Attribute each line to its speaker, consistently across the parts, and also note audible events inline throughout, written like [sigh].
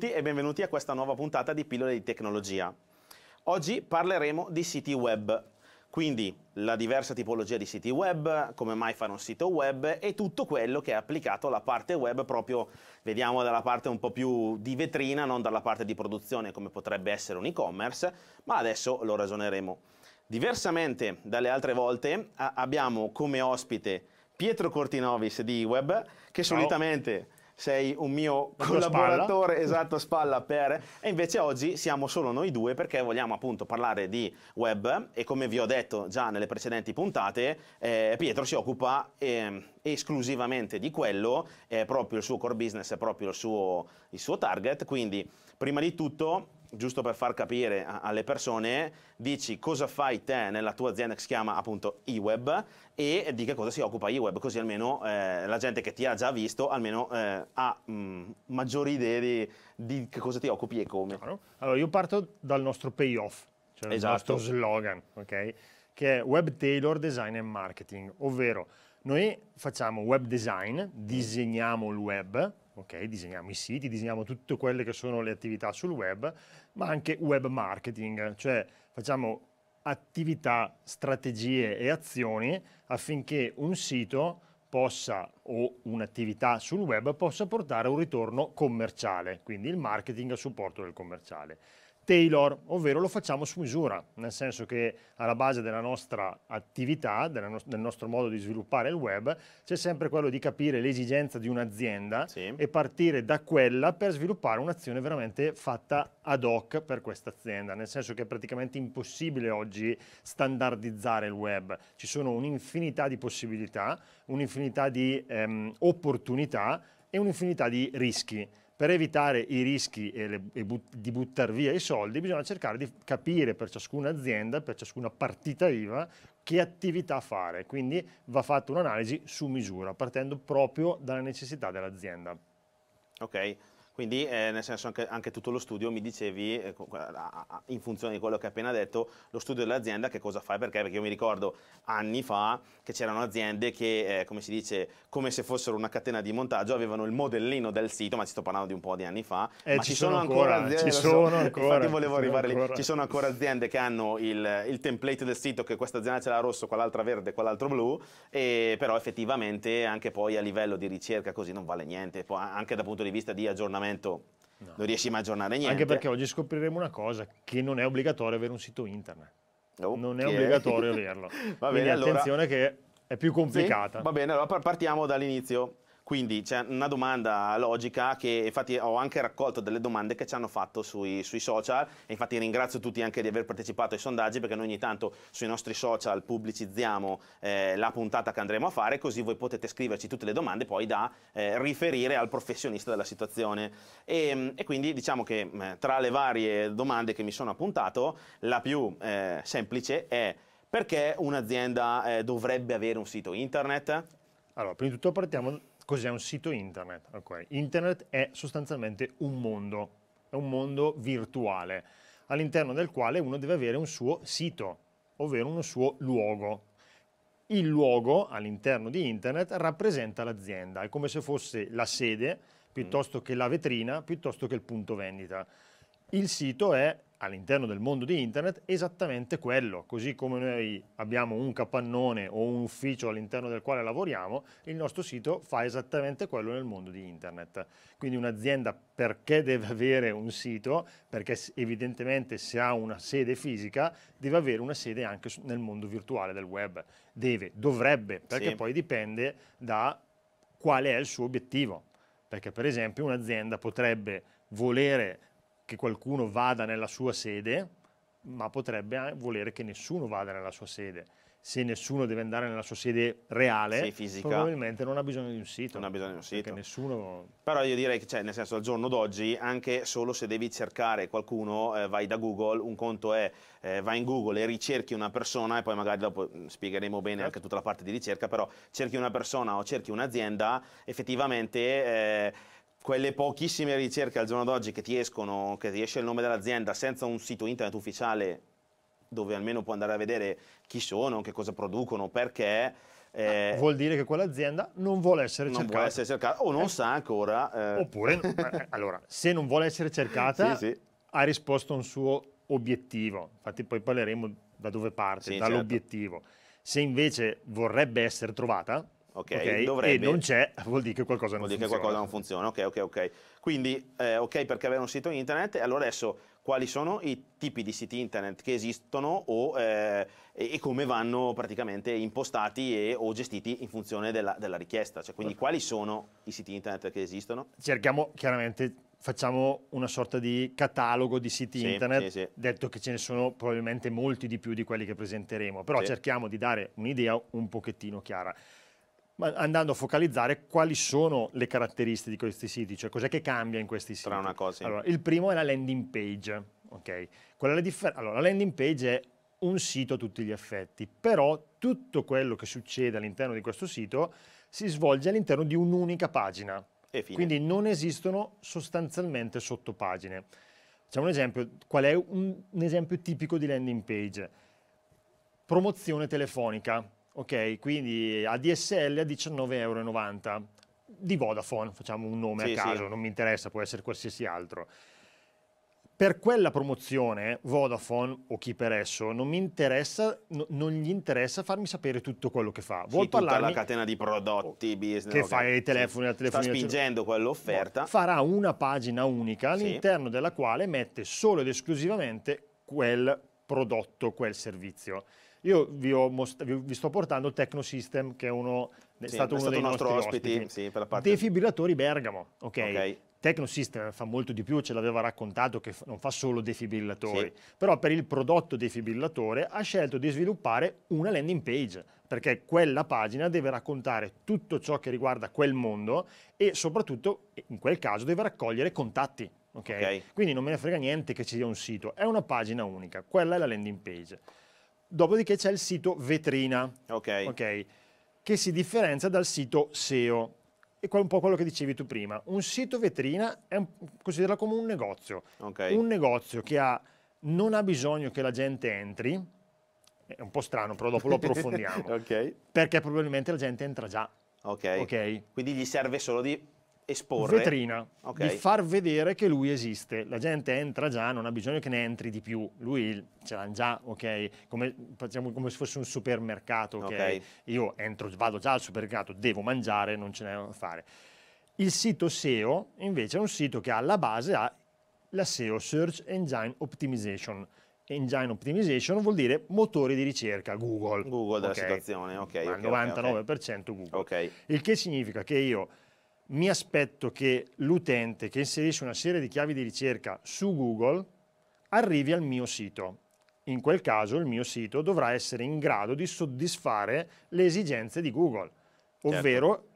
Speaker 1: tutti e benvenuti a questa nuova puntata di Pillole di Tecnologia. Oggi parleremo di siti web, quindi la diversa tipologia di siti web, come mai fare un sito web e tutto quello che è applicato alla parte web proprio, vediamo dalla parte un po' più di vetrina, non dalla parte di produzione come potrebbe essere un e-commerce, ma adesso lo ragioneremo. Diversamente dalle altre volte abbiamo come ospite Pietro Cortinovis di Web, che Ciao. solitamente sei un mio La collaboratore, spalla. esatto, spalla per... E invece oggi siamo solo noi due perché vogliamo appunto parlare di web e come vi ho detto già nelle precedenti puntate, eh, Pietro si occupa eh, esclusivamente di quello, è proprio il suo core business, è proprio il suo, il suo target, quindi prima di tutto giusto per far capire alle persone, dici cosa fai te nella tua azienda che si chiama appunto eWeb e di che cosa si occupa eWeb, così almeno eh, la gente che ti ha già visto almeno eh, ha mh, mm, maggiori idee di, di, che cosa ti occupi e come.
Speaker 2: Allora io parto dal nostro payoff, cioè esatto. nostro slogan, okay? che è Web Tailor Design and Marketing, ovvero noi facciamo web design, disegniamo il web, ok? Disegniamo i siti, disegniamo tutte quelle che sono le attività sul web, ma anche web marketing, cioè facciamo attività, strategie e azioni affinché un sito possa o un'attività sul web possa portare a un ritorno commerciale, quindi il marketing a supporto del commerciale tailor, ovvero lo facciamo su misura, nel senso che alla base della nostra attività, del nostro modo di sviluppare il web, c'è sempre quello di capire l'esigenza di un'azienda sì. e partire da quella per sviluppare un'azione veramente fatta ad hoc per questa azienda, nel senso che è praticamente impossibile oggi standardizzare il web, ci sono un'infinità di possibilità, un'infinità di ehm, opportunità e un'infinità di rischi per evitare i rischi e, le, e but, di buttare via i soldi bisogna cercare di capire per ciascuna azienda, per ciascuna partita IVA, che attività fare. Quindi va fatta un'analisi su misura, partendo proprio dalla necessità dell'azienda.
Speaker 1: Ok. Quindi eh, nel senso anche, anche, tutto lo studio, mi dicevi, eh, in funzione di quello che hai appena detto, lo studio dell'azienda che cosa fa perché? Perché io mi ricordo anni fa che c'erano aziende che, eh, come si dice, come se fossero una catena di montaggio, avevano il modellino del sito, ma ci sto parlando di un po' di anni fa, eh, ma ci, ci sono, sono ancora, ancora aziende, ci sono so, ancora, infatti volevo arrivare lì, ci sono ancora aziende che hanno il, il template del sito, che questa azienda ce l'ha rosso, quell'altra verde, quell'altro blu, e, però effettivamente anche poi a livello di ricerca così non vale niente, anche dal punto di vista di aggiornamento momento no. non riesci mai a aggiornare niente. Anche perché
Speaker 2: oggi scopriremo una cosa, che non è obbligatorio avere un sito internet.
Speaker 1: Oh, non è obbligatorio averlo. Va bene, Quindi attenzione allora... che
Speaker 2: è più complicata. Sì?
Speaker 1: Va bene, allora partiamo dall'inizio. Quindi c'è una domanda logica che infatti ho anche raccolto delle domande che ci hanno fatto sui, sui, social e infatti ringrazio tutti anche di aver partecipato ai sondaggi perché noi ogni tanto sui nostri social pubblicizziamo eh, la puntata che andremo a fare così voi potete scriverci tutte le domande poi da eh, riferire al professionista della situazione. E, ehm, e, quindi diciamo che eh, tra le varie domande che mi sono appuntato la più eh, semplice è perché un'azienda eh, dovrebbe avere un sito internet? Allora, prima
Speaker 2: di tutto partiamo Cos'è un sito
Speaker 1: internet? Okay. Internet
Speaker 2: è sostanzialmente un mondo, è un mondo virtuale, all'interno del quale uno deve avere un suo sito, ovvero uno suo luogo. Il luogo all'interno di internet rappresenta l'azienda, è come se fosse la sede mm. piuttosto che la vetrina, piuttosto che il punto vendita. Il sito è all'interno del mondo di internet esattamente quello, così come noi abbiamo un capannone o un ufficio all'interno del quale lavoriamo, il nostro sito fa esattamente quello nel mondo di internet. Quindi un'azienda perché deve avere un sito? Perché evidentemente se ha una sede fisica deve avere una sede anche nel mondo virtuale del web, deve, dovrebbe, perché sì. poi dipende da qual è il suo obiettivo. Perché per esempio un'azienda potrebbe volere che qualcuno vada nella sua sede, ma potrebbe volere che nessuno vada nella sua sede. Se nessuno deve andare nella sua sede reale, fisica, probabilmente non ha bisogno di un sito. Non ha bisogno di un sito. Nessuno...
Speaker 1: Però io direi che, cioè, nel senso, al giorno d'oggi, anche solo se devi cercare qualcuno, eh, vai da Google, un conto è eh, vai in Google e ricerchi una persona e poi magari dopo spiegheremo bene certo. anche tutta la parte di ricerca, però cerchi una persona o cerchi un'azienda, effettivamente... Eh, quelle pochissime ricerche al giorno d'oggi che ti escono, che riesce il nome dell'azienda senza un sito internet ufficiale dove almeno puoi andare a vedere chi sono, che cosa producono, perché... Ah, eh, Vuol dire che quell'azienda non vuole essere non cercata. Vuole essere cercata o non eh. sa ancora... Eh. Oppure, [laughs] eh, allora,
Speaker 2: se non vuole essere cercata, sì, sì. ha risposto a un suo obiettivo. Infatti poi parleremo da dove parte, sì, dall'obiettivo. Certo. Se invece vorrebbe essere trovata, Okay, okay, e non c'è, [laughs] vuol dire che qualcosa non funziona. Vuol dire che qualcosa non
Speaker 1: funziona, ok, ok, ok. Quindi, eh, ok perché avere un sito internet, allora adesso quali sono i tipi di siti internet che esistono o, eh, e, e, come vanno praticamente impostati e, o gestiti in funzione della, della richiesta? Cioè, quindi quali sono i siti internet che esistono?
Speaker 2: Cerchiamo chiaramente facciamo una sorta di catalogo di siti sì, internet, sì, sì. detto che ce ne sono probabilmente molti di più di quelli che presenteremo, però cerchiamo di dare un'idea un pochettino chiara ma andando a focalizzare quali sono le caratteristiche di questi siti, cioè cos'è che cambia in questi siti. Tra una cosa. Allora, il primo è la landing page, ok? La allora, la landing page è un sito a tutti gli effetti, però tutto quello che succede all'interno di questo sito si svolge all'interno di un'unica pagina. Quindi non esistono sostanzialmente sottopagine. Facciamo un esempio, qual è un, un esempio tipico di landing page? Promozione telefonica ok? Quindi ADSL a 19,90 euro di Vodafone, facciamo un nome sì, a caso, sì. non mi interessa, può essere qualsiasi altro. Per quella promozione Vodafone o chi per esso non, no, non gli interessa farmi sapere tutto quello che fa. Vuol sì, parlarmi tutta la catena
Speaker 1: di prodotti, oh, business. Che okay. fa i telefoni, sì. la telefonia. Sta spingendo quell'offerta.
Speaker 2: Farà una pagina unica all'interno della quale mette solo ed esclusivamente quel prodotto, quel servizio. Io vi, most- vi sto portando il Tecnosystem, che è, uno, è sì, stato è uno stato dei nostri ospiti. ospiti. Sì, per la parte... Defibrillatori Bergamo, ok? okay. Tecnosystem fa molto di più, ce l'aveva raccontato che non fa solo defibrillatori, sì. però per il prodotto defibrillatore ha scelto di sviluppare una landing page, perché quella pagina deve raccontare tutto ciò che riguarda quel mondo e soprattutto in quel caso deve raccogliere contatti. Okay? Okay. Quindi non me ne frega niente che ci sia un sito, è una pagina unica, quella è la landing page. Dopodiché c'è il sito vetrina, okay. Okay, che si differenzia dal sito SEO. E qua è un po' quello che dicevi tu prima. Un sito vetrina è considerato come un negozio. Okay. Un negozio che ha, non ha bisogno che la gente entri. È un po' strano, però dopo lo approfondiamo. [laughs] Perché probabilmente la gente entra già. ok. Quindi gli serve solo di esporre. Vetrina,
Speaker 1: okay. di far
Speaker 2: vedere che lui esiste. La gente entra già, non ha bisogno che ne entri di più. Lui ce l'ha già, ok? Come, facciamo come se fosse un supermercato, ok? okay. Io entro, vado già al supermercato, devo mangiare, non ce n'è da fare. Il sito SEO invece è un sito che alla base ha la SEO, Search Engine Optimization. Engine Optimization vuol dire motori di ricerca, Google. Google della situazione,
Speaker 1: ok. Al okay,
Speaker 2: 99% Google. Il che significa che io mi aspetto che l'utente che inserisce una serie di chiavi di ricerca su Google arrivi al mio sito. In quel caso il mio sito dovrà essere in grado di soddisfare le esigenze di Google, certo. ovvero certo.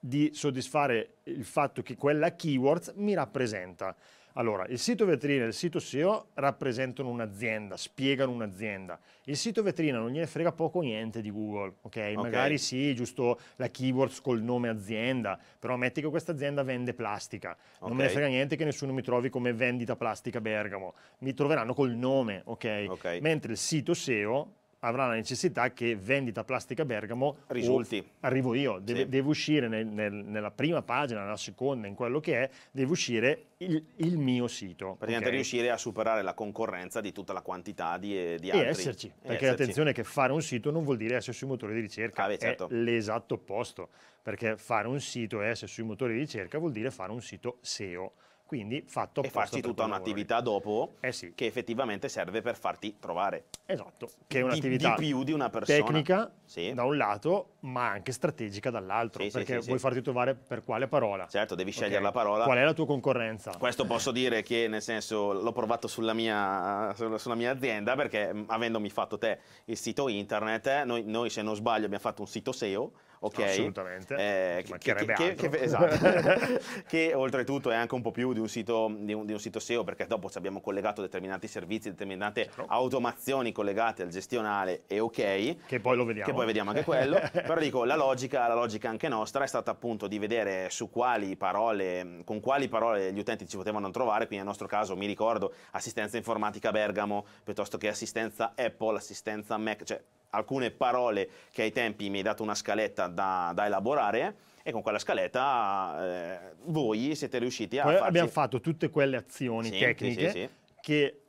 Speaker 2: di soddisfare il fatto che quella keyword mi rappresenta. Allora, il sito vetrina e il sito SEO rappresentano un'azienda, spiegano un'azienda. Il sito vetrina non gliene frega poco niente di Google, ok? okay. Magari sì, giusto la keywords col nome azienda, però metti che questa azienda vende plastica. Non okay. me ne frega niente che nessuno mi trovi come vendita plastica Bergamo. Mi troveranno col nome, ok? okay. Mentre il sito SEO avrà la necessità che vendita plastica Bergamo risulti. Arrivo io, deve, sì. devo uscire nel, nel, nella prima pagina, nella seconda, in quello che è, deve uscire il, il mio sito. Praticamente okay? riuscire
Speaker 1: a superare la concorrenza di tutta la quantità di, eh, di altri. E esserci, perché esserci. attenzione
Speaker 2: che fare un sito non vuol dire essere sui motori di ricerca, ah, beh, certo. è l'esatto opposto, perché fare un sito e essere sui motori di ricerca vuol dire fare un sito
Speaker 1: SEO. Quindi fatto e farsi tutta un'attività dopo eh sì. che effettivamente serve per farti trovare.
Speaker 2: Esatto, che è un'attività di, di più di una persona. tecnica sì. da un lato, ma anche strategica dall'altro, sì, perché vuoi farti trovare per quale parola. Certo, devi scegliere okay. la parola. Qual è la tua concorrenza?
Speaker 1: Questo posso dire che nel senso l'ho provato sulla mia, sulla mia azienda perché avendomi fatto te il sito internet, noi, noi se non sbaglio abbiamo fatto un sito SEO ok? Assolutamente. Eh, che, che, che, esatto. [laughs] che, oltretutto è anche un po' più di un sito, di un, di un sito SEO perché dopo ci abbiamo collegato determinati servizi, determinate certo. automazioni collegate al gestionale e ok. Che poi lo vediamo. Che poi vediamo anche quello. [laughs] Però dico, la logica, la logica anche nostra è stata appunto di vedere su quali parole, con quali parole gli utenti ci potevano trovare, quindi nel nostro caso mi ricordo assistenza informatica Bergamo, piuttosto che assistenza Apple, assistenza Mac, cioè alcune parole che ai tempi mi hai dato una scaletta da, da elaborare e con quella scaletta eh, voi siete riusciti a Poi farci... abbiamo
Speaker 2: fatto tutte quelle azioni sì, tecniche sì, sì,
Speaker 1: che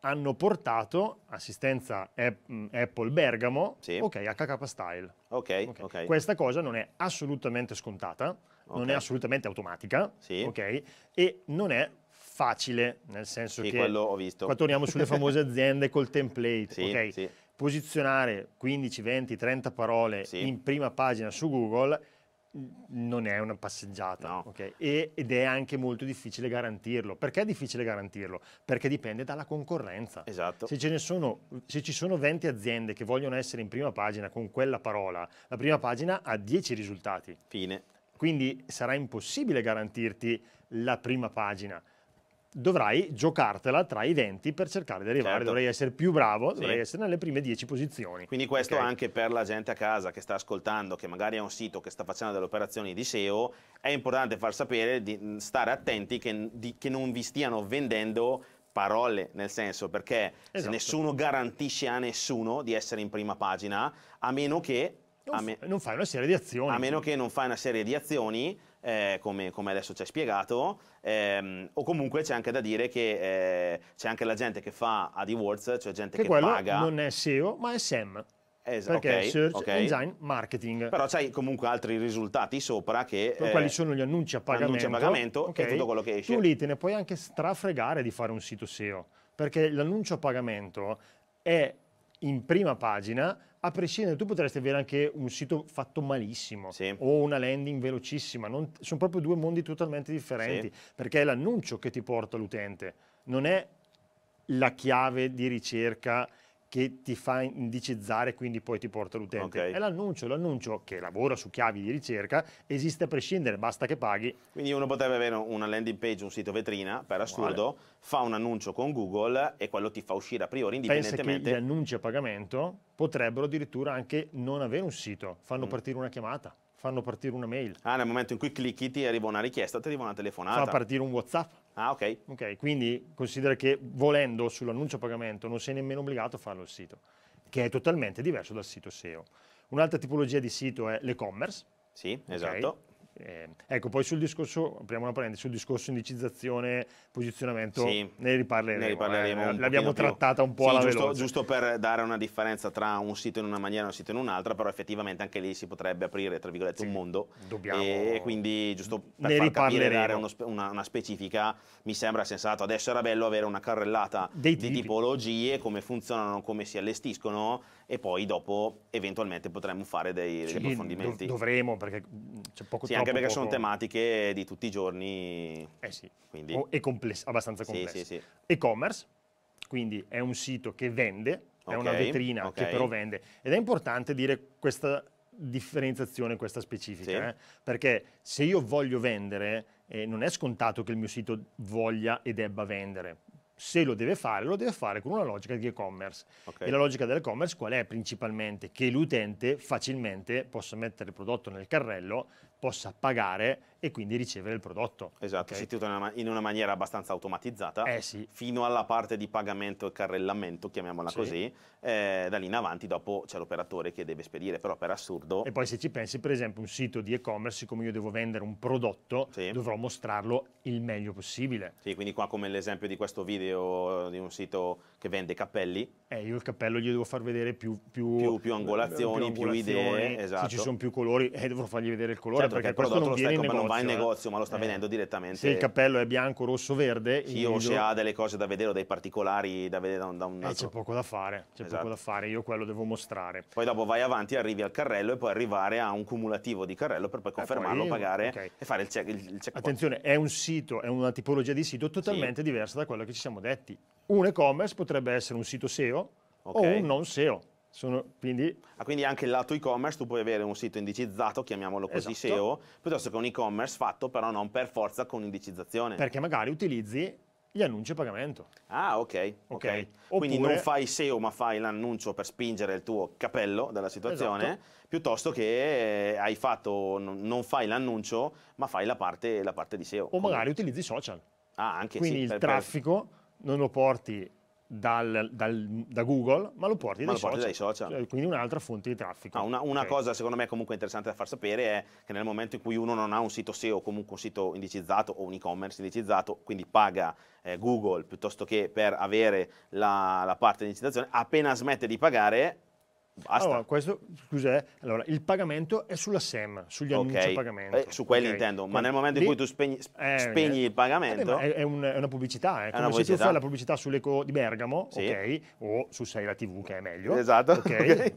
Speaker 1: hanno portato
Speaker 2: assistenza Apple Bergamo okay, HK Style.
Speaker 1: Okay, okay. Questa
Speaker 2: cosa non è assolutamente scontata, non è assolutamente automatica e non è facile, nel senso sì, che... quello ho visto. Qua torniamo sulle famose [laughs] aziende col template. Sì, sì posizionare 15, 20, 30 parole sì. in prima pagina su Google non è una passeggiata no. okay? e, ed è anche molto difficile garantirlo. Perché è difficile garantirlo? Perché dipende dalla concorrenza. Esatto. Se, ce ne sono, se ci sono 20 aziende che vogliono essere in prima pagina con quella parola, la prima pagina ha 10 risultati. Fine. Quindi sarà impossibile garantirti la prima pagina dovrai giocartela tra i 20 per cercare di arrivare, certo. dovrei essere più bravo, dovrei essere nelle prime 10 posizioni.
Speaker 1: Quindi questo okay. anche per la gente a casa che sta ascoltando, che magari ha un sito che sta facendo delle operazioni di SEO, è importante far sapere di mm, stare attenti che, di, che non vi stiano vendendo parole, nel senso perché esatto. nessuno garantisce a nessuno di essere in prima pagina, a meno che... Non, a me, non fai una serie di azioni. A meno che non fai una serie di azioni eh, come, come, adesso ci hai spiegato, ehm, o comunque c'è anche da dire che eh, c'è anche la gente che fa AdWords, cioè gente che, che paga. non
Speaker 2: è SEO, ma è SEM. Esatto, perché okay, Search okay. Engine Marketing. Però
Speaker 1: c'hai comunque altri risultati sopra che... Eh, quali sono
Speaker 2: gli annunci a pagamento. Annunci a pagamento okay. e tutto quello che esce. Tu lì te ne puoi anche strafregare di fare un sito SEO, perché l'annuncio a pagamento è in prima pagina, a prescindere, tu potresti avere anche un sito fatto malissimo sì. o una landing velocissima, non, sono proprio due mondi totalmente differenti, sì. perché è l'annuncio che ti porta l'utente, non è la chiave di ricerca che ti fa indicizzare quindi poi ti porta l'utente. Okay. È l'annuncio, l'annuncio
Speaker 1: che lavora su chiavi di ricerca esiste a prescindere, basta che paghi. Quindi uno potrebbe avere una landing page, un sito vetrina, per assurdo, vale. fa un annuncio con Google e quello ti fa uscire a priori indipendentemente. Pensa che gli
Speaker 2: annunci a pagamento potrebbero addirittura anche non avere un sito, fanno mm. partire una chiamata, fanno partire una mail.
Speaker 1: Ah, nel momento in cui clicchi ti arriva una richiesta, ti arriva una telefonata. Fa partire un WhatsApp Ah, ok.
Speaker 2: Ok, quindi considera che volendo sull'annuncio a pagamento non sei nemmeno obbligato a farlo il sito, che è totalmente diverso dal sito SEO. Un'altra tipologia di sito è l'e-commerce. Sì, esatto. Okay. Eh, ecco, poi sul discorso, apriamo una parentesi, sul discorso indicizzazione, posizionamento, sì, ne riparleremo. Ne riparleremo eh, l'abbiamo trattata un po' sì, alla giusto, Giusto
Speaker 1: per dare una differenza tra un sito in una maniera e un sito in un'altra, però effettivamente anche lì si potrebbe aprire, tra virgolette, sì, un mondo. Dobbiamo... E quindi, giusto per far capire, dare uno, una, una, specifica, mi sembra sensato. Adesso era bello avere una carrellata Dei di tipologie, come funzionano, come si allestiscono, e poi dopo eventualmente potremmo fare dei, sì, degli approfondimenti. dovremo perché
Speaker 2: c'è poco tempo. Sì, anche perché poco... sono
Speaker 1: tematiche di tutti i giorni. Eh sì, quindi... o, e complesse, abbastanza complesse. Sì, sì, sì.
Speaker 2: E-commerce, quindi è un sito che vende, okay, è una vetrina okay. che però vende. Ed è importante dire questa differenziazione, questa specifica, sì. eh? perché se io voglio vendere, eh, non è scontato che il mio sito voglia e debba vendere se lo deve fare, lo deve fare con una logica di e-commerce. Okay. E la logica dell'e-commerce qual è principalmente? Che l'utente facilmente possa mettere il prodotto nel carrello, possa pagare e quindi ricevere il prodotto.
Speaker 1: Esatto, okay? istituito in, una maniera abbastanza automatizzata, eh sì. fino alla parte di pagamento e carrellamento, chiamiamola sì. così, eh, da lì in avanti dopo c'è l'operatore che deve spedire, però per assurdo... E poi se
Speaker 2: ci pensi, per esempio, un sito di e-commerce, siccome io devo vendere un prodotto, sì. dovrò mostrarlo il
Speaker 1: meglio possibile. Sì, quindi qua come l'esempio di questo video di un sito che vende cappelli.
Speaker 2: Eh, io il cappello gli devo far vedere più... Più, più, più angolazioni, più, angolazioni, più idee, esatto. Se ci esatto. sono più colori, eh, dovrò fargli vedere il colore. Certo, perché, perché prodotto non, viene in negozio, non va in negozio,
Speaker 1: ma lo eh. sta eh. vendendo direttamente. Se il cappello
Speaker 2: è bianco, rosso, verde. Chi o se ha delle
Speaker 1: cose da vedere o dei particolari da vedere da un, da un eh, altro. Eh, c'è
Speaker 2: poco da fare, c'è esatto. poco da fare, io quello devo mostrare.
Speaker 1: Poi dopo vai avanti, arrivi al carrello e puoi arrivare a un cumulativo di carrello per poi eh, confermarlo, eh, poi, pagare okay. e fare il check. Il check Attenzione,
Speaker 2: è un sito, è una tipologia di sito totalmente sì. diversa da quello che ci siamo detti. Un e-commerce potrebbe essere un sito
Speaker 1: SEO okay. o un non
Speaker 2: SEO. Sono,
Speaker 1: quindi... Ah, quindi... anche il lato e-commerce tu puoi avere un sito indicizzato, chiamiamolo così esatto. SEO, piuttosto che un e-commerce fatto però non per forza con indicizzazione. Perché
Speaker 2: magari utilizzi gli annunci a pagamento.
Speaker 1: Ah, ok. okay. okay. Quindi non fai SEO ma fai l'annuncio per spingere il tuo capello dalla situazione, esatto. piuttosto che eh, hai fatto, non fai l'annuncio ma fai la parte, la parte di SEO. O Come... magari utilizzi social. Ah, anche Quindi sì, il per... traffico
Speaker 2: non lo porti dal, dal, da Google, ma lo porti, ma dai, lo porti social, dai social. Cioè, quindi un'altra fonte di traffico. Ah, una, una okay. cosa
Speaker 1: secondo me comunque interessante da far sapere è che nel momento in cui uno non ha un sito SEO, comunque un sito indicizzato o un e-commerce indicizzato, quindi paga eh, Google piuttosto che per avere la, la parte di indicizzazione, appena smette di pagare
Speaker 2: Basta. Allora, questo, scusa, eh, allora, il pagamento è sulla SEM, sugli okay. annunci a pagamento. Eh, su quelli okay. intendo, ma nel momento in cui tu
Speaker 1: spegni, eh, spegni eh, il eh, pagamento... È,
Speaker 2: è, un, è, una pubblicità, è, è come se tu fai la pubblicità sull'Eco di Bergamo, sì. ok, o su 6 la TV, che è meglio. Esatto. Ok,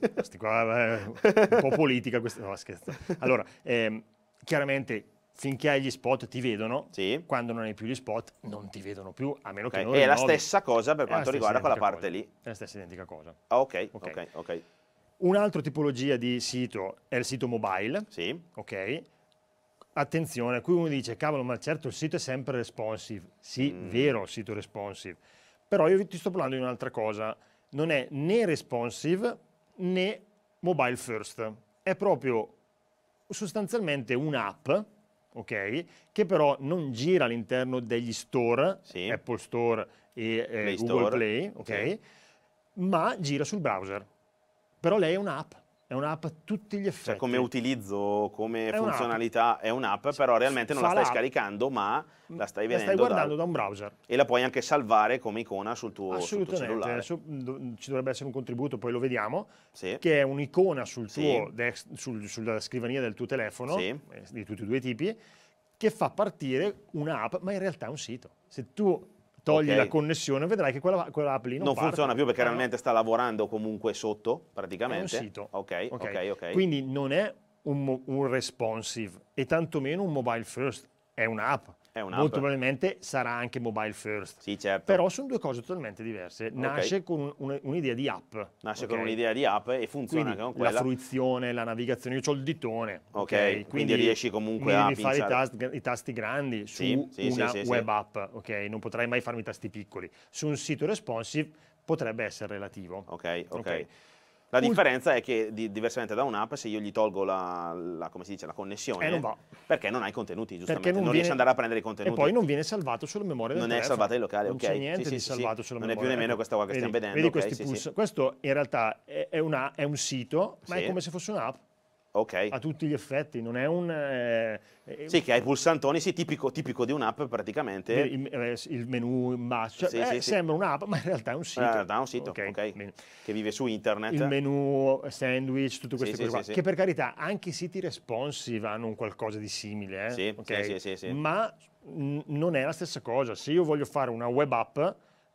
Speaker 2: [laughs] okay. Qua, un po' politica questa, no scherzo. Allora, ehm, chiaramente finché hai gli spot ti vedono, sì. quando non hai più gli spot non ti vedono più, a meno che non È la nuovi. stessa cosa per quanto riguarda quella parte cosa. lì. È la stessa identica cosa. Ah, ok, ok, ok. okay. Un'altra tipologia di sito è il sito mobile. Sì. Ok. Attenzione, qui uno dice, cavolo, ma certo il sito è sempre responsive. Sì, mm. vero, il sito responsive. Però io ti sto parlando di un'altra cosa. Non è né responsive né mobile first. È proprio sostanzialmente un'app, ok? Che però non gira all'interno degli store, sì. Apple Store e eh, Play Google Store. Play, ok? Sì. Ma gira sul browser. Però lei è un'app, è un'app a tutti gli cioè, effetti. Cioè come
Speaker 1: utilizzo, come è funzionalità un'app. è un'app, però realmente non Fa la stai l'app. scaricando, ma la stai vedendo. La stai guardando da... da un browser. E la puoi anche salvare come icona sul tuo, sul tuo cellulare. Adesso
Speaker 2: ci dovrebbe essere un contributo, poi lo vediamo, sì. che è un'icona sul tuo,
Speaker 1: sì. sul, sulla
Speaker 2: scrivania del tuo telefono, sì. Eh, di tutti e due i tipi, che fa partire un'app, ma in realtà è un sito. Se tu togli okay. la connessione, vedrai che quella, quella app lì non, non funziona più perché ah, realmente
Speaker 1: sta lavorando comunque sotto, praticamente. È un sito. Ok, ok, ok. okay. Quindi
Speaker 2: non è un, un responsive e tantomeno un mobile first, è un'app. Molto probabilmente sarà anche mobile first. Sì, certo. Però sono due cose totalmente diverse. Nasce okay. con un, un'idea di app.
Speaker 1: Nasce okay. con un'idea di app e funziona con quella. La
Speaker 2: fruizione, la navigazione. Io ho il ditone. Ok, okay? Quindi, Quindi, riesci comunque a fare i, tast, i, tasti grandi su sì, sì, una sì, web app. Ok, non potrai mai farmi i tasti piccoli. Su un sito responsive potrebbe essere
Speaker 1: relativo. Ok, ok.
Speaker 2: La differenza
Speaker 1: è che, di, diversamente da un'app, se io gli tolgo la, la, dice, la connessione, eh, non perché non hai contenuti, giustamente, perché non, non riesce ad andare a prendere i contenuti. E poi non viene
Speaker 2: salvato sulla memoria del Non telefono. è salvato ai locale, non ok. Non c'è niente sì, di sì, salvato sì. sulla non memoria. Non è più nemmeno questa qua che vedi, stiamo vedendo. Vedi okay, questi sì, Questo in realtà è, una, è un sito, ma è come se fosse un'app okay. a tutti gli effetti, non è un... Eh,
Speaker 1: eh, sì, che hai pulsantoni, sì,
Speaker 2: tipico, tipico di un'app praticamente. Il, eh, il menu in basso, cioè, sì, eh, sì, sembra sì. un'app, ma in realtà è un sito. In realtà è un sito, okay. Okay. che vive su internet. Il menu sandwich, tutte queste cose qua, che per carità anche i siti responsive hanno un qualcosa di simile, eh? sì, sì, sì, sì, ma non è la stessa cosa. Se io voglio fare una web app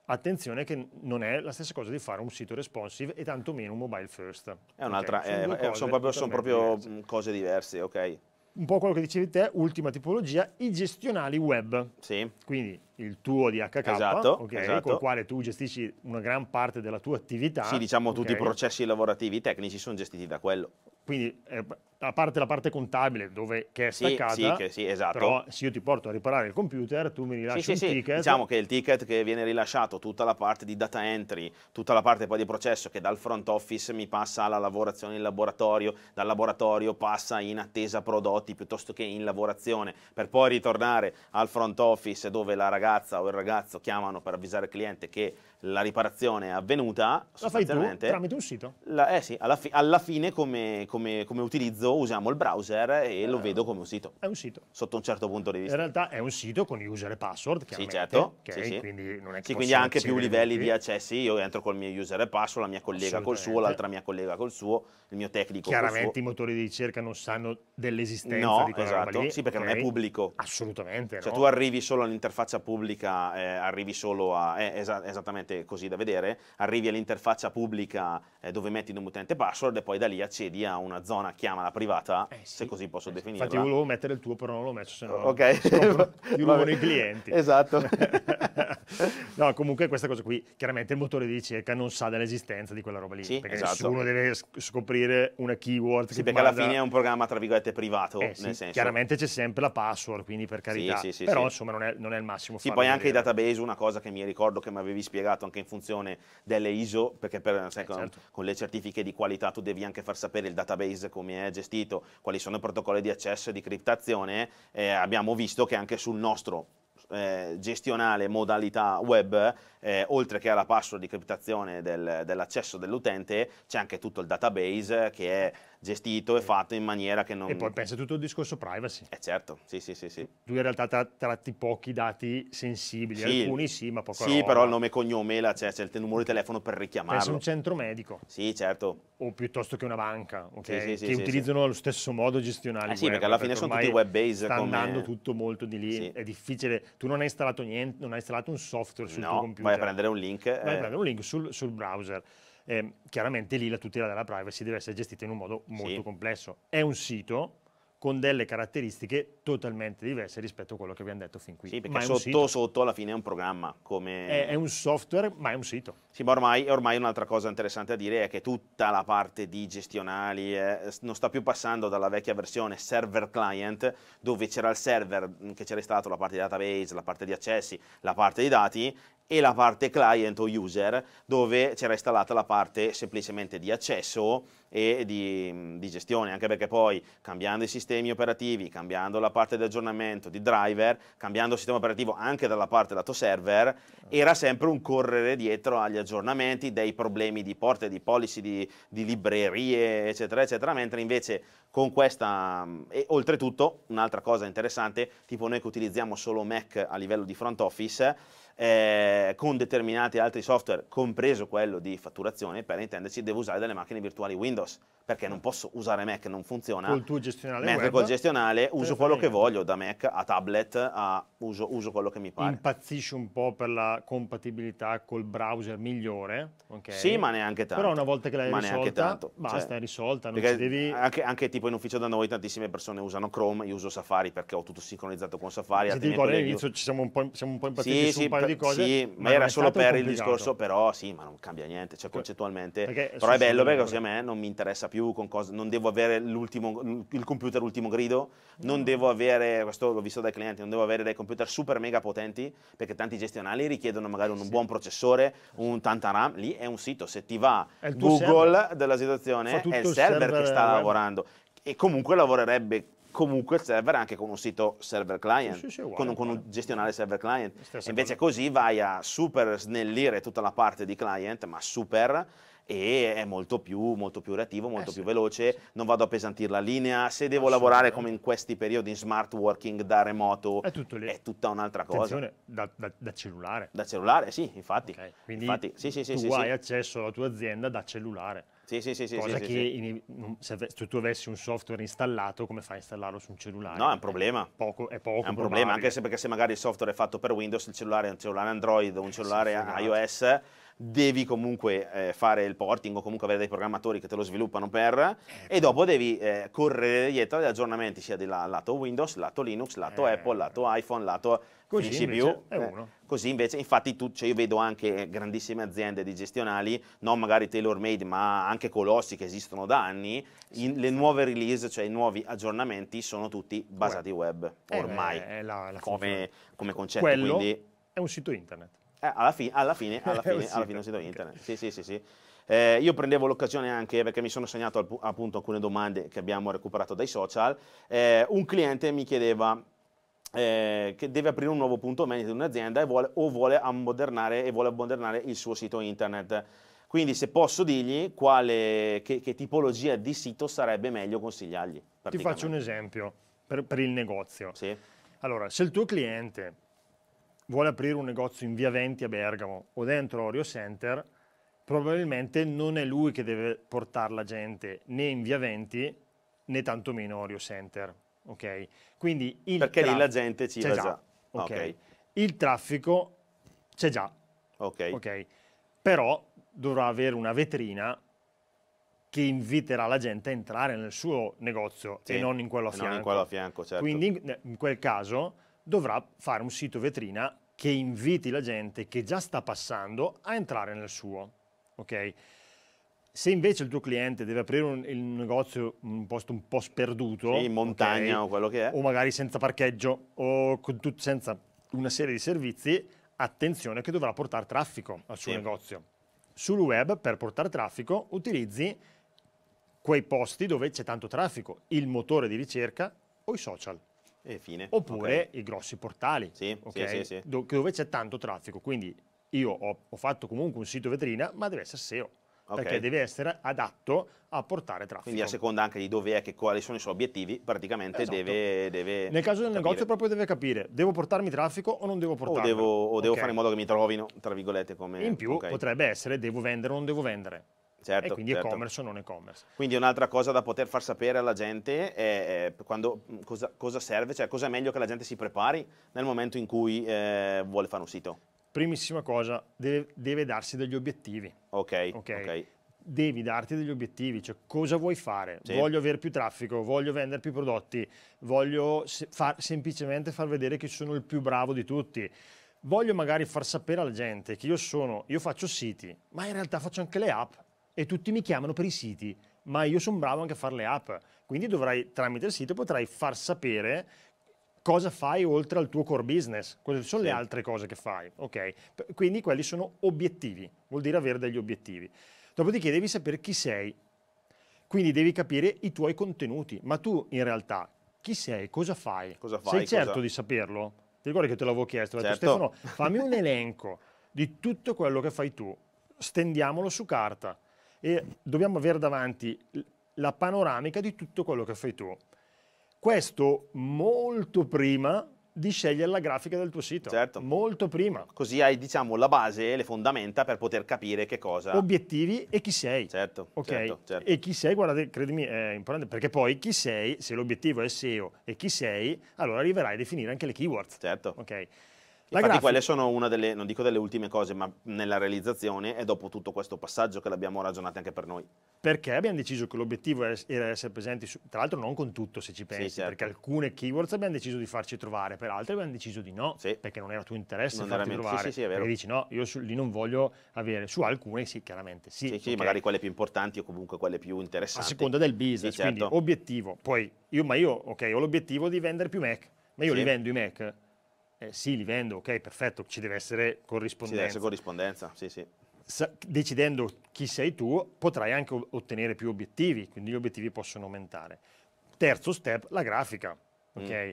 Speaker 2: Attenzione che non è la stessa cosa di fare un sito responsive e tantomeno un mobile first. È un'altra, okay? sono, eh, eh sono, proprio, sono proprio
Speaker 1: diverse. cose diverse, ok.
Speaker 2: Un po' quello che dicevi te, ultima tipologia, i gestionali web. Sì. Quindi il tuo DHK, esatto, okay, esatto. con il quale tu gestisci una gran parte della tua attività. Sì, diciamo okay. tutti i processi
Speaker 1: lavorativi tecnici sono gestiti da quello.
Speaker 2: Quindi eh,
Speaker 1: a parte la parte contabile dove che è staccata, sì, sì, che, sì, esatto. però
Speaker 2: se io ti porto a riparare il computer, tu mi
Speaker 1: rilasci sì, un sì, ticket. Diciamo che il ticket che viene rilasciato, tutta la parte di data entry, tutta la parte poi di processo che dal front office mi passa alla lavorazione in laboratorio, dal laboratorio passa in attesa prodotti piuttosto che in lavorazione, per poi ritornare al front office dove la ragazza o il ragazzo chiamano per avvisare il cliente che la riparazione è avvenuta. La fai tu tramite un sito? La, eh sì, alla, fi alla fine come, come, come utilizzo usiamo il browser e eh, lo certo. vedo come un sito. È un sito. Sotto un certo punto di vista. In
Speaker 2: realtà è un sito con user e password, Sì, certo. Okay, sì, sì. Quindi non è che sì, quindi ha anche più livelli di
Speaker 1: accessi. Io entro col mio user e password, la mia collega col suo, l'altra mia collega col suo, il mio tecnico Chiaramente
Speaker 2: i motori di ricerca non sanno dell'esistenza no, di quella esatto. Lì. Sì, perché okay. non è pubblico. Assolutamente, Cioè no? tu
Speaker 1: arrivi solo all'interfaccia pubblica, eh, arrivi solo a... Eh, esa esattamente così da vedere, arrivi all'interfaccia pubblica eh, dove metti un utente password e poi da lì accedi a una zona, chiamala privata privata, eh sì, se così posso eh sì. definirla. Infatti io volevo
Speaker 2: mettere il tuo, però non l'ho messo, se no okay. Scopro, io rubo i clienti. Esatto. [laughs] no, comunque questa cosa qui, chiaramente il motore di ricerca non sa dell'esistenza di quella roba lì, sì, perché esatto. nessuno deve scoprire una keyword. Sì, che perché manda... alla fine è un programma, tra
Speaker 1: virgolette, privato, eh sì, nel senso. Chiaramente
Speaker 2: c'è sempre la password, quindi per carità, però insomma non è, non è, il massimo. Sì, poi anche vedere. i
Speaker 1: database, una cosa che mi ricordo che mi avevi spiegato anche in funzione delle ISO, perché per, sai, eh, con, certo. con le certifiche di qualità tu devi anche far sapere il database come è gestito gestito, quali sono i protocolli di accesso e di criptazione, eh, abbiamo visto che anche sul nostro eh, gestionale modalità web, eh, oltre che alla password di criptazione del, dell'accesso dell'utente, c'è anche tutto il database che è gestito e fatto in maniera che non... E poi pensa tutto il discorso privacy. Eh certo, sì sì sì. sì.
Speaker 2: Tu in realtà tratti pochi dati
Speaker 1: sensibili, sì. alcuni sì ma poco. Sì roba. però il nome e cognome, la, c'è, cioè, c'è il numero di telefono per richiamarlo. Pensa un
Speaker 2: centro medico.
Speaker 1: Sì certo.
Speaker 2: O piuttosto che una banca, okay? sì, sì, che utilizzano allo stesso modo gestionale. Eh sì web, perché alla fine perché sono tutti web based. Sta come... andando tutto molto di lì, è difficile. Tu non hai installato niente, non hai installato un software sul no, tuo computer. No, vai a prendere
Speaker 1: un link. Vai eh... a prendere
Speaker 2: un link sul, sul browser eh, chiaramente lì la tutela della privacy deve essere gestita in un modo molto sì. complesso. È un sito con delle caratteristiche totalmente diverse rispetto a quello che abbiamo detto fin qui. Sì, perché sotto,
Speaker 1: sotto alla fine è un programma. Come... È, è, un
Speaker 2: software, ma è un sito.
Speaker 1: Sì, ma ormai, ormai un'altra cosa interessante a dire è che tutta la parte di gestionali eh, non sta più passando dalla vecchia versione server client, dove c'era il server mm, che c'era stato la parte di database, la parte di accessi, la parte di dati, e la parte client o user dove c'era installata la parte semplicemente di accesso e di, di, gestione, anche perché poi cambiando i sistemi operativi, cambiando la parte di aggiornamento, di driver, cambiando il sistema operativo anche dalla parte lato server, era sempre un correre dietro agli aggiornamenti, dei problemi di porte, di policy, di, di librerie, eccetera, eccetera, mentre invece con questa, e oltretutto un'altra cosa interessante, tipo noi che utilizziamo solo Mac a livello di front office, eh, con determinati altri software, compreso quello di fatturazione, per intenderci, devo usare delle macchine virtuali Windows, perché non posso usare Mac, non funziona. Col tuo
Speaker 2: gestionale Mentre web, col gestionale
Speaker 1: uso quello che voglio, da Mac a tablet, a uso, uso, quello che mi pare.
Speaker 2: Impazzisci un po' per la compatibilità col browser migliore, okay. Sì, ma neanche tanto. Però una volta che l'hai ma risolta, basta, cioè, è risolta, non ci devi...
Speaker 1: Anche, anche tipo in ufficio da noi tantissime persone usano Chrome, io uso Safari perché ho tutto sincronizzato con Safari. Se ti ricordi all'inizio ci siamo un po', siamo un po impazziti sì, sì, un paio per, di cose. Sì, ma, era solo per complicato. il discorso, però sì, ma non cambia niente, cioè, cioè concettualmente. Perché, però è bello perché così a me non mi interessa più con cosa, non devo avere il computer l'ultimo grido, non no. Mm. devo avere, questo l'ho visto dai clienti, non devo avere dei computer super mega potenti, perché tanti gestionali richiedono magari un, sì. buon processore, un tanta RAM, lì è un sito, se ti va Google server. della situazione, è il server, server che sta lavorando e comunque lavorerebbe comunque il server anche con un sito server client, sì, sì, con, con, un gestionale server client. Invece così vai a super snellire tutta la parte di client, ma super e è molto più, molto più reattivo, molto eh, più sì, veloce, non vado a pesantire la linea, se devo lavorare come in questi periodi in smart working da remoto è, è tutta un'altra cosa.
Speaker 2: Da, da, da, cellulare. Da cellulare, sì, infatti. Okay. Quindi infatti, tu hai
Speaker 1: accesso alla tua
Speaker 2: azienda da cellulare. Sì, sì, sì, cosa sì, che sì, in, se, se, tu avessi un software installato, come fai a installarlo su un cellulare? No, è un problema. È poco, è poco è un problema, anche se,
Speaker 1: perché se magari il software è fatto per Windows, il cellulare è un cellulare Android, un cellulare esatto. iOS devi comunque eh, fare il porting o comunque avere dei programmatori che te lo sviluppano per eh, e ecco. dopo devi eh, correre dietro agli aggiornamenti sia di là, lato Windows, lato Linux, lato eh. Apple, lato iPhone, lato così CPU. Invece eh, così invece, infatti tu, cioè io vedo anche eh, grandissime aziende digestionali, non magari tailor made, ma anche colossi che esistono da anni, in, le nuove release, cioè i nuovi aggiornamenti sono tutti basati web, web ormai, la, la come, come concetto. Quello quindi,
Speaker 2: è un sito internet.
Speaker 1: Eh, alla, fi- alla, fine, [laughs] eh, alla fine, alla fine sito internet. Sì, sì, sì, sì. Eh, io prendevo l'occasione anche perché mi sono segnato al pu- appunto alcune domande che abbiamo recuperato dai social. Eh, un cliente mi chiedeva eh, che deve aprire un nuovo punto vendita di un'azienda e vuole, o vuole ammodernare, e vuole ammodernare il suo sito internet. Quindi se posso dirgli quale, che, che tipologia di sito sarebbe meglio consigliargli. Ti faccio
Speaker 2: un esempio per, per il negozio. Sì. Allora, se il tuo cliente vuole aprire un negozio in via 20 a Bergamo o dentro Orio Center, probabilmente non è lui che deve portare la gente né in via 20 né tantomeno Orio Center. Okay? Quindi il Perché lì la gente ci va già. già. Okay. Okay. Il traffico c'è già. ok. Però dovrà avere una vetrina che inviterà la gente a entrare nel suo negozio sì, e non in quello a fianco. In quello a
Speaker 1: fianco certo. Quindi
Speaker 2: in quel caso dovrà fare un sito vetrina che inviti la gente che già sta passando a entrare nel suo. ok? Se invece il tuo cliente deve aprire un, un negozio in un posto un po' sperduto, sì, in montagna okay, o quello che è, o magari senza parcheggio o tut, senza una serie di servizi, attenzione che dovrà portare traffico al suo sì. negozio. Sul web, per portare traffico, utilizzi quei posti dove c'è tanto traffico, il motore di ricerca o i social. E fine. Oppure okay. i grossi portali,
Speaker 1: sì, okay? sì, sì,
Speaker 2: Do dove c'è tanto traffico. Quindi io ho, ho, fatto comunque un sito vetrina, ma deve essere SEO. Okay. Perché deve essere adatto a portare traffico. Quindi a
Speaker 1: seconda anche di dove è, che, quali sono i suoi obiettivi, praticamente esatto. deve, deve, Nel caso del capire. negozio
Speaker 2: proprio deve capire, devo portarmi traffico o non devo portarmi? O devo, o devo fare in modo che
Speaker 1: mi trovino, tra virgolette, come... In più potrebbe
Speaker 2: essere, devo vendere o non devo vendere.
Speaker 1: Certo, e quindi certo. e-commerce
Speaker 2: o non e-commerce.
Speaker 1: Quindi un'altra cosa da poter far sapere alla gente è, quando, mm, cosa, cosa, serve, cioè cosa è meglio che la gente si prepari nel momento in cui eh, vuole fare un sito. Primissima cosa, deve, deve darsi degli obiettivi. Ok, ok.
Speaker 2: okay. Devi darti degli obiettivi, cioè cosa vuoi fare? Sì. Voglio avere più traffico, voglio vendere più prodotti, voglio se, far, semplicemente far vedere che sono il più bravo di tutti voglio magari far sapere alla gente che io sono, io faccio siti, ma in realtà faccio anche le app e tutti mi chiamano per i siti, ma io sono bravo anche a fare le app, quindi dovrai, tramite il sito potrai far sapere cosa fai oltre al tuo core business, quali sono sì. le altre cose che fai, okay? Quindi quelli sono obiettivi, vuol dire avere degli obiettivi. Dopodiché devi sapere chi sei, quindi devi capire i tuoi contenuti, ma tu in realtà chi sei, cosa fai? Cosa fai sei certo cosa... di saperlo? Ti ricordi che te l'avevo chiesto? Certo. Stefano, fammi un elenco di tutto quello che fai tu, stendiamolo su carta e dobbiamo avere davanti la panoramica di tutto quello che fai tu. Questo molto prima di scegliere la grafica del tuo sito. Certo. Molto prima.
Speaker 1: Così hai, diciamo, la base, le fondamenta per poter capire che cosa...
Speaker 2: Obiettivi e chi sei.
Speaker 1: Certo, okay? certo, certo.
Speaker 2: E chi sei, guardate, credimi, è importante, perché poi chi sei, se
Speaker 1: l'obiettivo è SEO e chi sei, allora arriverai a definire anche le keywords. Certo. Ok.
Speaker 2: Infatti grafica... quelle sono
Speaker 1: una delle, non dico delle ultime cose, ma nella realizzazione è dopo tutto questo passaggio che l'abbiamo ragionato anche per noi.
Speaker 2: Perché abbiamo deciso che l'obiettivo era essere presenti, su, tra l'altro non con tutto se
Speaker 1: ci pensi, sì, certo. perché
Speaker 2: alcune keywords abbiamo deciso di farci trovare, per altre abbiamo deciso di no, sì. perché non era tuo interesse non farti veramente. trovare. Sì, sì, sì, è vero. dici no, io su, lì non voglio avere, su alcune sì, chiaramente sì. Sì, okay. magari quelle
Speaker 1: più importanti o comunque quelle più interessanti. A seconda del business, sì, certo. quindi
Speaker 2: obiettivo. Poi, io, ma io, ok, ho l'obiettivo di vendere più Mac, ma io li vendo i Mac eh, sì, li vendo, ok, perfetto, ci deve essere corrispondenza. Ci deve essere
Speaker 1: corrispondenza, sì, sì.
Speaker 2: Sa decidendo chi sei tu, potrai anche ottenere più obiettivi, quindi gli obiettivi possono aumentare. Terzo step, la grafica, mm. ok? Mm.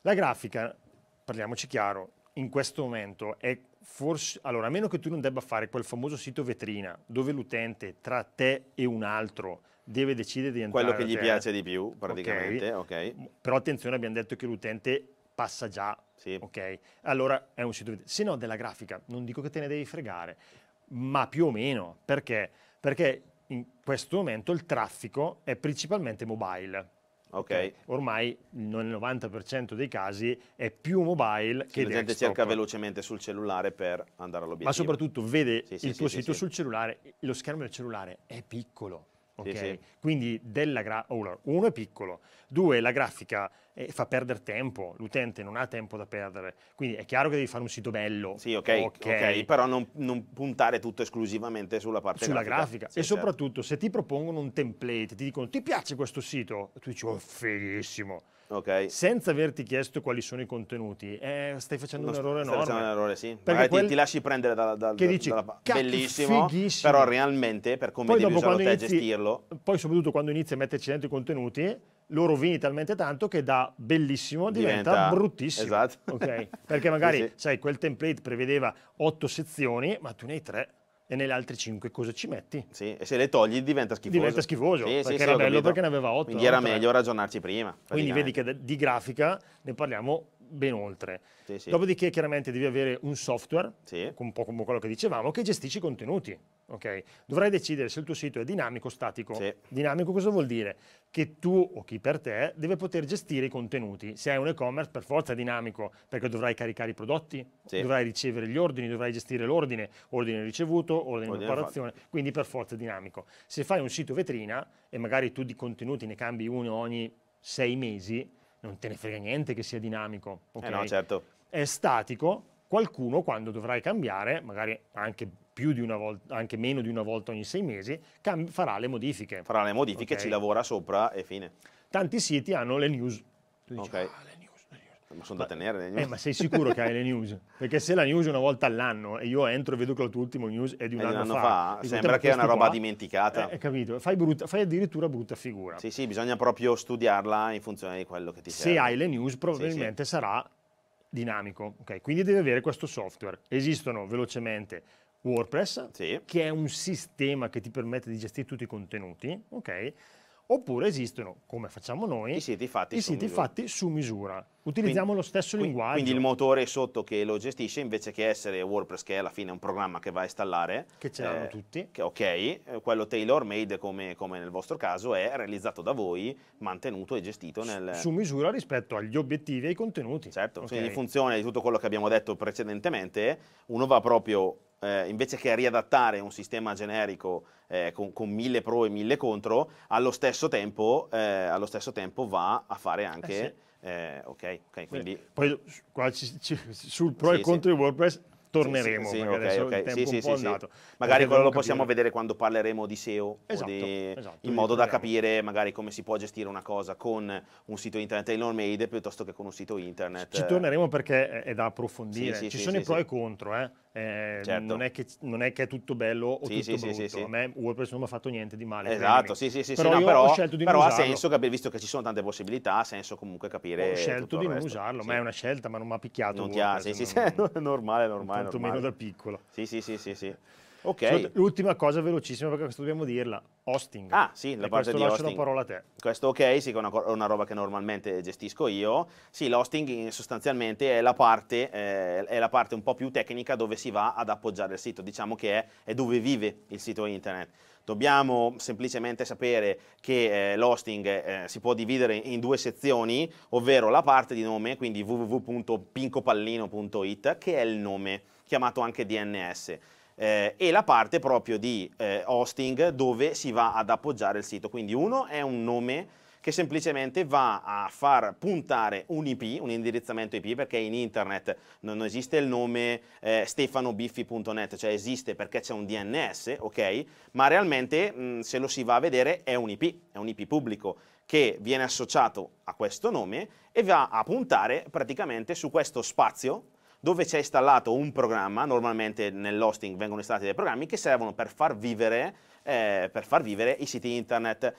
Speaker 2: La grafica, parliamoci chiaro, in questo momento è forse, allora a meno che tu non debba fare quel famoso sito vetrina dove l'utente tra te e un altro deve decidere di entrare. Quello che gli piace
Speaker 1: di più praticamente,
Speaker 2: ok. Però attenzione, abbiamo detto che l'utente passa già sì. Ok, allora è un sito, se no della grafica, non dico che te ne devi fregare, ma più o meno, perché? Perché in questo momento il traffico è principalmente mobile. Ok. Cioè, ormai nel 90% dei casi è più mobile sì, che la gente cerca
Speaker 1: velocemente sul cellulare per andare all'obiettivo. Ma soprattutto vede sì, il sì, tuo sito sul
Speaker 2: cellulare, lo schermo del cellulare è piccolo. Okay? Sì, sì. Quindi della gra- oh, uno è piccolo, due la grafica eh, fa perdere tempo, l'utente non ha tempo da perdere, quindi è chiaro che devi fare un sito
Speaker 1: bello. Sì, ok, okay. ok, però non, non, puntare tutto esclusivamente sulla parte sulla grafica. grafica. Sì, e certo.
Speaker 2: soprattutto se ti propongono un template, ti dicono ti piace questo sito, tu dici oh fighissimo okay. senza averti chiesto quali sono i contenuti, eh, stai facendo no, un errore stai enorme. Stai facendo un errore, sì. Perché quel... ti, ti, lasci prendere
Speaker 1: dalla... Da, che dici, dalla... bellissimo, fighissimo. però realmente per come poi devi usarlo te gestirlo...
Speaker 2: Poi soprattutto quando inizi a metterci dentro i contenuti, lo rovini talmente tanto che da bellissimo diventa, diventa bruttissimo. Esatto. Okay? Perché magari, [laughs] sì, sì. sai, quel template prevedeva otto sezioni, ma tu ne hai tre e nelle altre 5 cosa ci metti?
Speaker 1: Sì, e se le togli diventa schifoso. Diventa schifoso, sì, perché sì, era bello capito. perché ne aveva 8. Quindi era eh. meglio ragionarci prima. Quindi vedi che
Speaker 2: di grafica ne parliamo ben oltre.
Speaker 1: Sì, sì. Dopodiché
Speaker 2: chiaramente devi avere un software, sì. un po' come quello che dicevamo, che gestisce i contenuti. Okay? Dovrai decidere se il tuo sito è dinamico o statico. Sì. Dinamico cosa vuol dire? Che tu o chi per te deve poter gestire i contenuti. Se hai un e-commerce per forza è dinamico, perché dovrai caricare i prodotti, dovrai ricevere gli ordini, dovrai gestire l'ordine, ordine ricevuto, ordine di preparazione, quindi per forza è dinamico. Se fai un sito vetrina e magari tu di contenuti ne cambi uno ogni sei mesi, non te ne frega niente che sia dinamico, okay? eh no, certo. è statico, qualcuno quando dovrai cambiare, magari anche più di una volta, anche meno di una volta ogni sei mesi, cam- farà le modifiche. Farà
Speaker 1: le modifiche, okay? ci lavora sopra e fine.
Speaker 2: Tanti siti hanno le
Speaker 1: news. Tu dici, okay. ah, ma sono da tenere le eh, news. Eh, ma sei sicuro che
Speaker 2: hai le news? [laughs] Perché se la news una volta all'anno e io entro e vedo che la tua ultima news è di un, anno, anno, fa, fa sembra che è una roba qua,
Speaker 1: dimenticata. Eh, eh,
Speaker 2: capito, fai, brutta, fai, addirittura brutta figura.
Speaker 1: Sì, sì, bisogna proprio studiarla in funzione di quello che ti serve. Se hai le
Speaker 2: news probabilmente sì, sì. sarà dinamico, okay? quindi devi avere questo software. Esistono velocemente WordPress, sì. che è un sistema che ti permette di gestire tutti i contenuti, ok? oppure esistono, come facciamo noi, i siti fatti, i su, siti misura. fatti su, misura. Utilizziamo quindi, lo stesso linguaggio. Quindi il
Speaker 1: motore sotto che lo gestisce, invece che essere WordPress, che alla fine è un programma che va a installare, che ce l'hanno eh, tutti, che, ok, eh, quello tailor made, come, come, nel vostro caso, è realizzato da voi, mantenuto e gestito nel... su,
Speaker 2: misura rispetto agli obiettivi e ai contenuti. Certo, okay. quindi in
Speaker 1: funzione di tutto quello che abbiamo detto precedentemente, uno va proprio, eh, invece che riadattare un sistema generico eh, con, con, mille pro e mille contro, allo stesso tempo, eh, allo stesso tempo va a fare eh, anche... Eh sì. ok, okay quindi...
Speaker 2: Poi qua ci, ci, sul pro sì, e contro di WordPress torneremo. Sì, sì, okay, okay. sì, sì, sì, sì. Magari quello lo possiamo
Speaker 1: vedere quando parleremo di SEO, esatto, di, esatto, in modo da capire magari come si può gestire una cosa con un sito internet tailor made piuttosto che con un sito internet. Ci
Speaker 2: torneremo perché è da approfondire. Sì, ci sono i pro e i contro, eh eh, certo. non, è che, non, è che, è tutto bello o sì, tutto sì, sì, a me WordPress non mi ha fatto niente di male. Esatto, sì, sì, sì, però, no, però, però ha senso,
Speaker 1: capire, visto che ci sono tante possibilità, ha senso comunque capire Ho scelto di non usarlo, ma è una scelta, ma non mi
Speaker 2: ha picchiato non ti ha, sì, sì, non, [laughs] normale,
Speaker 1: normale. Tanto meno da piccolo. Sì, sì, sì, sì, sì. Okay.
Speaker 2: L'ultima cosa velocissima perché questo dobbiamo dirla. Hosting. Ah, sì, la e parte di hosting. parola a te.
Speaker 1: Questo ok, sì, è una, una, roba che normalmente gestisco io. Sì, l'hosting sostanzialmente è la, parte, eh, è la, parte, un po' più tecnica dove si va ad appoggiare il sito, diciamo che è, è dove vive il sito internet. Dobbiamo semplicemente sapere che eh, l'hosting eh, si può dividere in due sezioni, ovvero la parte di nome, quindi www.pincopallino.it, che è il nome, chiamato anche DNS eh, e la parte proprio di eh, hosting dove si va ad appoggiare il sito. Quindi uno è un nome che semplicemente va a far puntare un IP, un indirizzamento IP, perché in internet non esiste il nome eh, stefanobiffi.net, cioè esiste perché c'è un DNS, ok? Ma realmente mh, mm, se lo si va a vedere è un IP, è un IP pubblico che viene associato a questo nome e va a puntare praticamente su questo spazio dove c'è installato un programma, normalmente nell'hosting vengono installati dei programmi che servono per far vivere, eh, per far vivere i siti internet.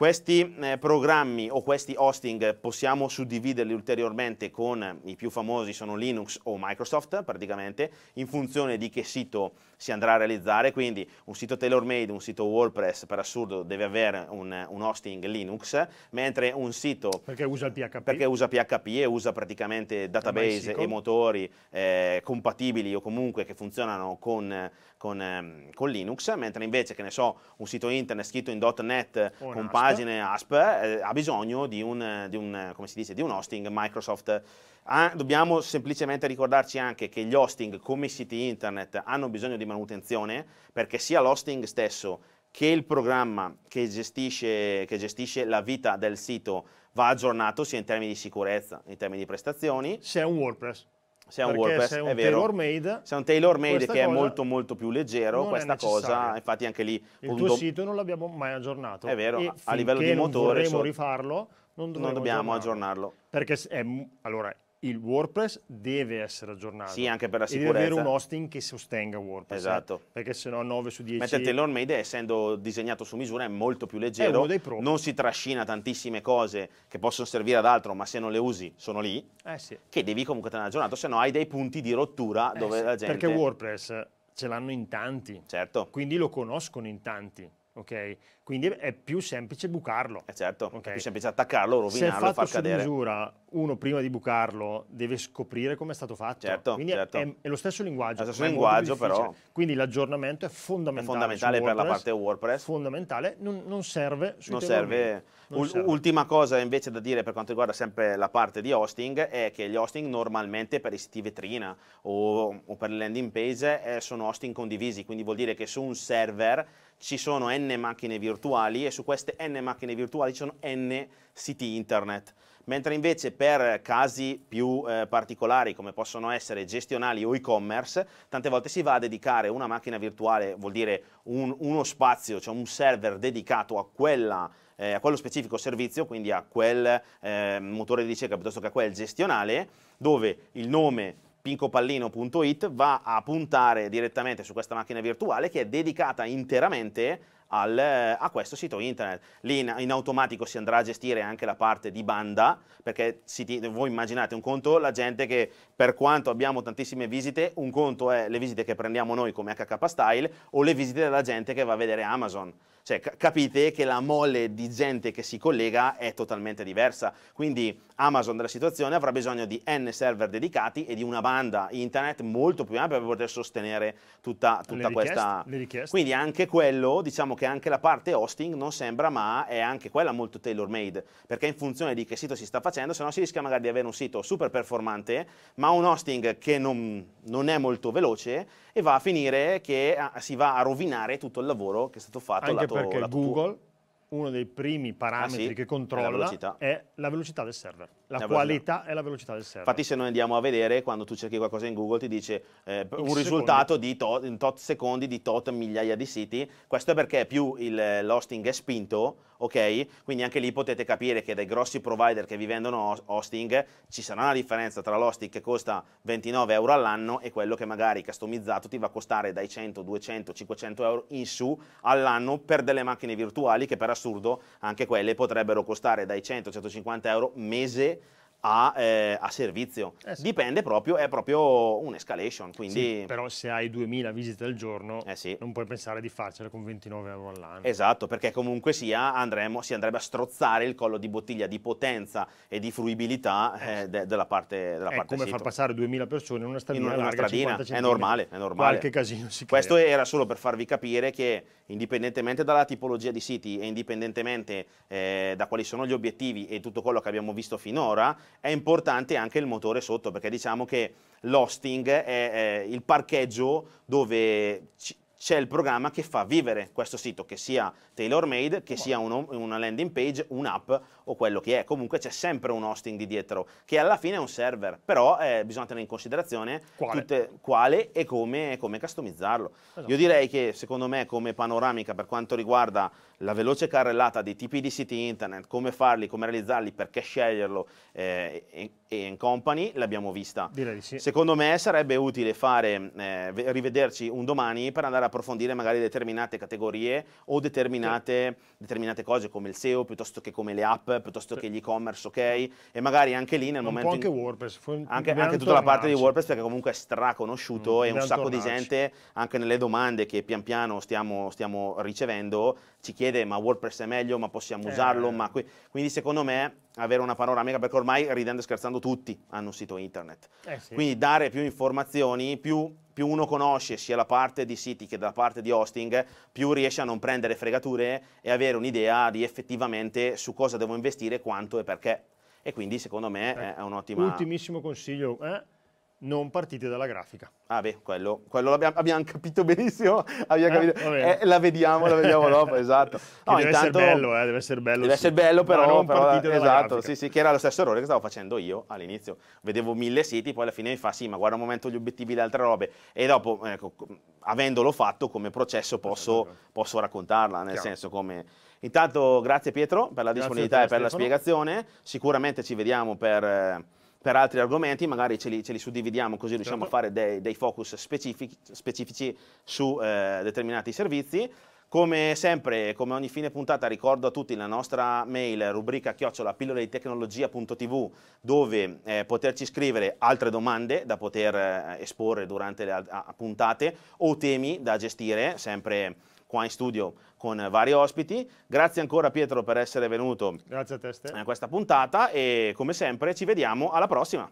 Speaker 1: Questi eh, programmi o questi hosting possiamo suddividerli ulteriormente con eh, i più famosi sono Linux o Microsoft praticamente in funzione di che sito si andrà a realizzare, quindi un sito tailor-made, un sito WordPress per assurdo deve avere un, un, hosting Linux, mentre un sito... Perché usa il PHP? Perché usa PHP e usa praticamente database e motori eh, compatibili o comunque che funzionano con con, ehm, con, Linux, mentre invece, che ne so, un sito internet scritto in .NET o con pagine ASP eh, ha bisogno di un, eh, di, un, eh, dice, di un, hosting Microsoft. Ah, dobbiamo semplicemente ricordarci anche che gli hosting come i siti internet hanno bisogno di manutenzione perché sia l'hosting stesso che il programma che gestisce, che gestisce la vita del sito va aggiornato sia in termini di sicurezza, in termini di prestazioni. Se è un WordPress se è un WordPress, è, un è vero. Tailor made, se è un tailor made che è molto molto più leggero, questa cosa, infatti anche lì... Il tuo sito
Speaker 2: non l'abbiamo mai aggiornato. È vero, e a livello di motore... Se vorremmo so, rifarlo, non, non dobbiamo aggiornarlo. aggiornarlo. Perché è, allora, il WordPress deve essere aggiornato. Sì, anche per la sicurezza. E deve avere un hosting
Speaker 1: che sostenga WordPress. Eh. Esatto.
Speaker 2: Eh? Perché se no 9 su 10... Mentre
Speaker 1: TaylorMade, essendo disegnato su misura, è molto più leggero. È uno dei Non si trascina tantissime cose che possono servire ad altro, ma se non le usi sono lì. Eh sì. Che devi comunque tenere aggiornato, se no hai dei punti di rottura eh dove sì, la gente... Perché
Speaker 2: WordPress ce l'hanno in tanti. Certo. Quindi lo conoscono in tanti, ok? Quindi è più semplice bucarlo. Eh certo, okay. è più semplice attaccarlo,
Speaker 1: rovinarlo, far cadere. Se fatto
Speaker 2: misura, uno prima di bucarlo deve scoprire come è stato fatto. Certo, Quindi certo. È, è, lo stesso linguaggio. È lo stesso linguaggio però. Quindi l'aggiornamento è fondamentale. È fondamentale per la parte
Speaker 1: WordPress. Fondamentale, non, non serve. Non serve. non serve. Ultima cosa invece da dire per quanto riguarda sempre la parte di hosting è che gli hosting normalmente per i siti vetrina o, o per le landing page eh, sono hosting condivisi, quindi vuol dire che su un server ci sono n macchine virtuali virtuali e su queste n macchine virtuali ci sono n siti internet. Mentre invece per casi più eh, particolari come possono essere gestionali o e-commerce, tante volte si va a dedicare una macchina virtuale, vuol dire un, uno spazio, cioè un server dedicato a quella eh, a quello specifico servizio, quindi a quel eh, motore di ricerca piuttosto che a quel gestionale, dove il nome pincopallino.it va a puntare direttamente su questa macchina virtuale che è dedicata interamente al, eh, a questo sito internet. Lì in, in, automatico si andrà a gestire anche la parte di banda, perché si, voi immaginate un conto la gente che per quanto abbiamo tantissime visite, un conto è le visite che prendiamo noi come HK Style o le visite della gente che va a vedere Amazon. Cioè, capite che la mole di gente che si collega è totalmente diversa. Quindi Amazon della situazione avrà bisogno di n server dedicati e di una banda internet molto più ampia per poter sostenere tutta, tutta le questa. le richieste. Quindi anche quello, diciamo che anche la parte hosting non sembra, ma è anche quella molto tailor made, perché in funzione di che sito si sta facendo, se no si rischia magari di avere un sito super performante, ma un hosting che non, non è molto veloce e va a finire che ah, si va a rovinare tutto il lavoro che è stato fatto. Anche lato, perché lato Google,
Speaker 2: tuo. uno dei primi parametri ah, sì, che controlla è la, è la velocità
Speaker 1: del server la eh, qualità
Speaker 2: e la velocità del server. Infatti
Speaker 1: se noi andiamo a vedere, quando tu cerchi qualcosa in Google ti dice eh, un risultato di tot, in tot secondi di tot migliaia di siti, questo è perché più il, eh, l'hosting è spinto, ok? Quindi anche lì potete capire che dai grossi provider che vi vendono hosting ci sarà una differenza tra l'hosting che costa 29 euro all'anno e quello che magari customizzato ti va a costare dai 100, 200, 500 euro in su all'anno per delle macchine virtuali che per assurdo anche quelle potrebbero costare dai 100, 150 euro mese a, eh, a servizio. Eh sì. Dipende proprio, è proprio un'escalation. Quindi... Sì,
Speaker 2: però se hai 2000 visite al giorno eh sì. non puoi pensare di farcela con 29 euro
Speaker 1: all'anno. Esatto, perché comunque sia andremo, si andrebbe a strozzare il collo di bottiglia di potenza e di fruibilità eh, eh, sì. de, della parte della È parte come sito. far
Speaker 2: passare 2000 persone in una stradina. In una, una stradina, è normale, è normale. Qualche casino si Questo
Speaker 1: crea. era solo per farvi capire che indipendentemente dalla tipologia di siti e indipendentemente eh, da quali sono gli obiettivi e tutto quello che abbiamo visto finora, è importante anche il motore sotto, perché diciamo che l'hosting è, è il parcheggio dove c'è il programma che fa vivere questo sito, che sia tailor made, che sia uno, una landing page, un'app o quello che è. Comunque c'è sempre un hosting di dietro, che alla fine è un server, però eh, bisogna tenere in considerazione quale, tutte, quale e come, come customizzarlo. Esatto. Io direi che secondo me come panoramica per quanto riguarda la veloce carrellata dei tipi di siti internet, come farli, come realizzarli, perché sceglierlo eh, e, e company, l'abbiamo vista. Direi sì. Secondo me sarebbe utile fare, eh, rivederci un domani per andare a approfondire magari determinate categorie o determinate, sì. determinate cose come il SEO piuttosto che come le app piuttosto che gli e-commerce, ok? E magari anche lì nel un momento... anche in...
Speaker 2: WordPress. Anche, anche tutta la parte di
Speaker 1: WordPress perché comunque è straconosciuto mm, e un sacco tornarci. di gente, anche nelle domande che pian piano stiamo, stiamo, ricevendo, ci chiede ma WordPress è meglio, ma possiamo eh. usarlo, ma eh. qui... quindi secondo me avere una panoramica perché ormai ridendo e scherzando tutti hanno un sito internet. Eh sì. Quindi dare più informazioni, più più uno conosce sia la parte di City che la parte di hosting, più riesce a non prendere fregature e avere un'idea di effettivamente su cosa devo investire, quanto e perché. E quindi secondo me eh, è un'ottima...
Speaker 2: Ultimissimo consiglio, eh? non partite dalla grafica.
Speaker 1: Ah beh, quello, quello abbiamo capito benissimo, abbiamo eh, capito. Eh, la vediamo, la vediamo [laughs] dopo, esatto. No, deve intanto, essere bello, eh, deve essere bello. Deve sì. essere bello però, Ma non però, partite dalla Esatto, grafica. sì sì, che era lo stesso errore che stavo facendo io all'inizio. Vedevo mille siti, poi alla fine mi fa sì, ma guarda un momento gli obiettivi le altre robe e dopo, ecco, avendolo fatto come processo posso, posso raccontarla, nel Chiaro. senso come... Intanto grazie Pietro per la disponibilità te, e per Stefano. la spiegazione, sicuramente ci vediamo per eh, per altri argomenti, magari ce li, ce li suddividiamo così riusciamo a certo. fare dei, dei focus specifici, specifici su eh, determinati servizi. Come sempre, come ogni fine puntata, ricordo a tutti la nostra mail rubrica chiocciola pillole dove eh, poterci scrivere altre domande da poter eh, esporre durante le a, a puntate o temi da gestire, sempre qua in studio con vari ospiti. Grazie ancora Pietro per essere venuto Grazie a, te, a questa puntata e come sempre ci vediamo alla prossima.